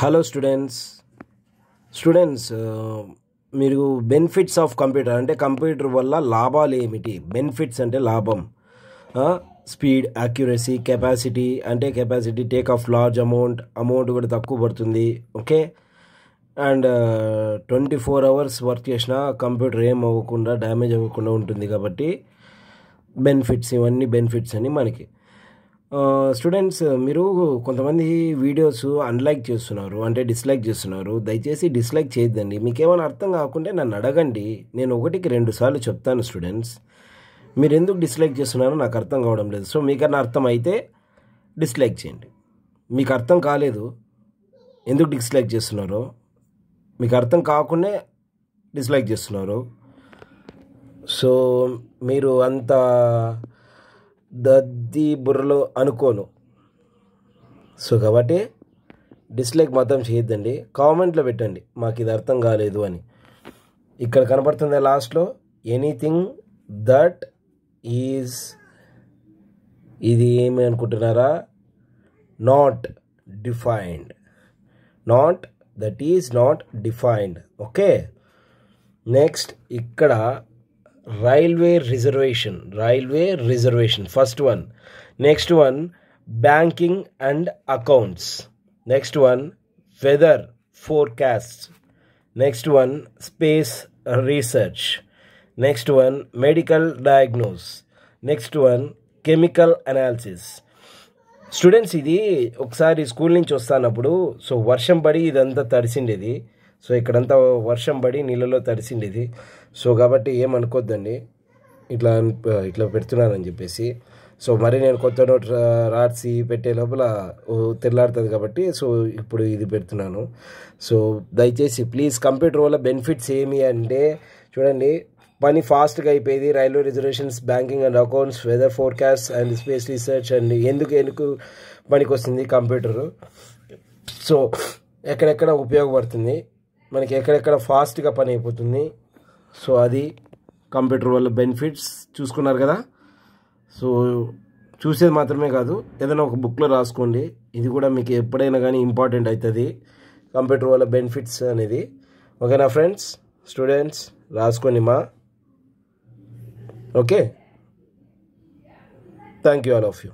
Hello students students మీరు benefits of computer అంటే computer వల్ల లాభాలు ఏమిటి బెనిఫిట్స్ అంటే లాభం స్పీడ్ యాక్యురసీ కెపాసిటీ అంటే capacity take of large amount amount కూడా తక్కువ పడుతుంది okay and twenty four hours work చేసిన కంప్యూటర్ ఏం అవ్వకుండా డ్యామేజ్ అవ్వకుండా ఉంటుంది కాబట్టి బెనిఫిట్స్ ఇవన్నీ బెనిఫిట్స్ అని మనకి స్టూడెంట్స్ మీరు కొంతమంది వీడియోస్ అన్లైక్ చేస్తున్నారు అంటే డిస్లైక్ చేస్తున్నారు దయచేసి డిస్లైక్ చేయొద్దండి మీకేమైనా అర్థం కాకుండా నన్ను అడగండి నేను ఒకటికి రెండు సార్లు చెప్తాను స్టూడెంట్స్ మీరు ఎందుకు డిస్లైక్ చేస్తున్నారో నాకు అర్థం కావడం లేదు సో మీకన్నా అర్థం అయితే డిస్లైక్ చేయండి మీకు అర్థం కాలేదు ఎందుకు డిస్లైక్ చేస్తున్నారో మీకు అర్థం కాకుండా డిస్లైక్ చేస్తున్నారు సో మీరు అంత దద్ది బుర్రలో అనుకోను సో కాబట్టి డిస్లైక్ మాత్రం చేయొద్దండి కామెంట్లో పెట్టండి మాకు ఇది అర్థం కాలేదు అని ఇక్కడ కనపడుతుంది లాస్ట్లో ఎనీథింగ్ దట్ ఈజ్ ఇది ఏమి అనుకుంటున్నారా not defined not that is not defined okay next ఇక్కడ railway reservation railway reservation first one next one banking and accounts next one weather forecasts. next one space research next one medical diagnose next one chemical analysis students ఇది ఒకసారి school నుంచి వస్తానప్పుడు so వర్షం idanta ఇదంతా తడిసిండేది so ఇక్కడంతా వర్షం పడి నీళ్ళలో తడిసింది ఇది సో కాబట్టి ఏమనుకోద్దండి ఇట్లా ఇట్లా పెడుతున్నానని చెప్పేసి సో మరి నేను కొత్త నోట్ రాసి పెట్టే లోపల తెల్లాడుతుంది కాబట్టి సో ఇప్పుడు ఇది పెడుతున్నాను సో దయచేసి ప్లీజ్ కంప్యూటర్ వల్ల బెనిఫిట్స్ ఏమి అంటే చూడండి పని ఫాస్ట్గా అయిపోయింది railway reservations banking and accounts weather forecast and space research and ఎందుకు ఎందుకు పనికి వస్తుంది కంప్యూటరు సో ఎక్కడెక్కడ ఉపయోగపడుతుంది మనకి ఎక్కడెక్కడ ఫాస్ట్గా పని అయిపోతుంది సో అది కంప్యూటర్ వల్ల బెనిఫిట్స్ చూసుకున్నారు కదా సో చూసేది మాత్రమే కాదు ఏదైనా ఒక బుక్లో రాసుకోండి ఇది కూడా మీకు ఎప్పుడైనా కానీ ఇంపార్టెంట్ అవుతుంది కంప్యూటర్ వల్ల బెనిఫిట్స్ అనేది ఓకేనా ఫ్రెండ్స్ స్టూడెంట్స్ రాసుకోండి మా okay thank you all of you